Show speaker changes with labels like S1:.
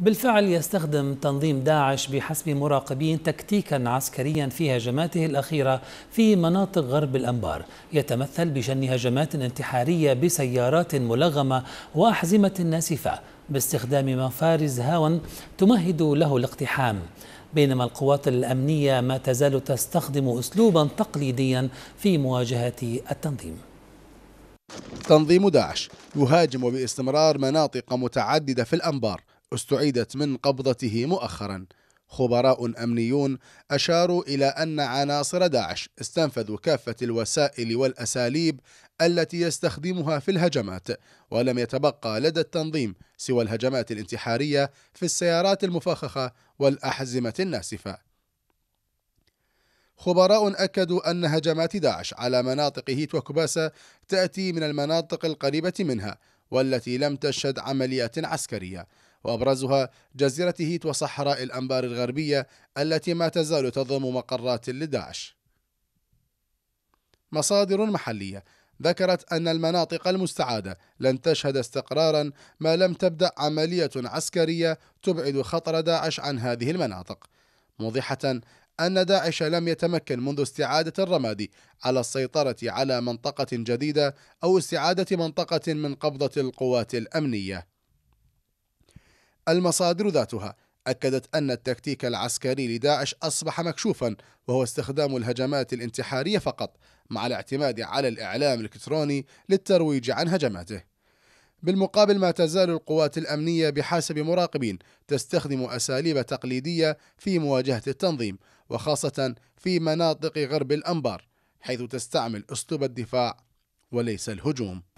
S1: بالفعل يستخدم تنظيم داعش بحسب مراقبين تكتيكا عسكريا في هجماته الأخيرة في مناطق غرب الأنبار يتمثل بشن هجمات انتحارية بسيارات ملغمة وأحزمة ناسفة باستخدام مفارز هاون تمهد له الاقتحام بينما القوات الأمنية ما تزال تستخدم أسلوبا تقليديا في مواجهة التنظيم
S2: تنظيم داعش يهاجم باستمرار مناطق متعددة في الأنبار استعيدت من قبضته مؤخرا خبراء امنيون اشاروا الى ان عناصر داعش استنفذوا كافه الوسائل والاساليب التي يستخدمها في الهجمات ولم يتبقى لدى التنظيم سوى الهجمات الانتحاريه في السيارات المفخخه والاحزمه الناسفه خبراء أكدوا أن هجمات داعش على مناطق هيت وكوباسا تأتي من المناطق القريبة منها والتي لم تشهد عمليات عسكرية وأبرزها جزيرة هيت وصحراء الأنبار الغربية التي ما تزال تضم مقرات لداعش مصادر محلية ذكرت أن المناطق المستعادة لن تشهد استقرارا ما لم تبدأ عملية عسكرية تبعد خطر داعش عن هذه المناطق موضحة أن داعش لم يتمكن منذ استعادة الرمادي على السيطرة على منطقة جديدة أو استعادة منطقة من قبضة القوات الأمنية المصادر ذاتها أكدت أن التكتيك العسكري لداعش أصبح مكشوفا وهو استخدام الهجمات الانتحارية فقط مع الاعتماد على الإعلام الإلكتروني للترويج عن هجماته بالمقابل ما تزال القوات الأمنية بحسب مراقبين تستخدم أساليب تقليدية في مواجهة التنظيم وخاصة في مناطق غرب الأنبار حيث تستعمل أسلوب الدفاع وليس الهجوم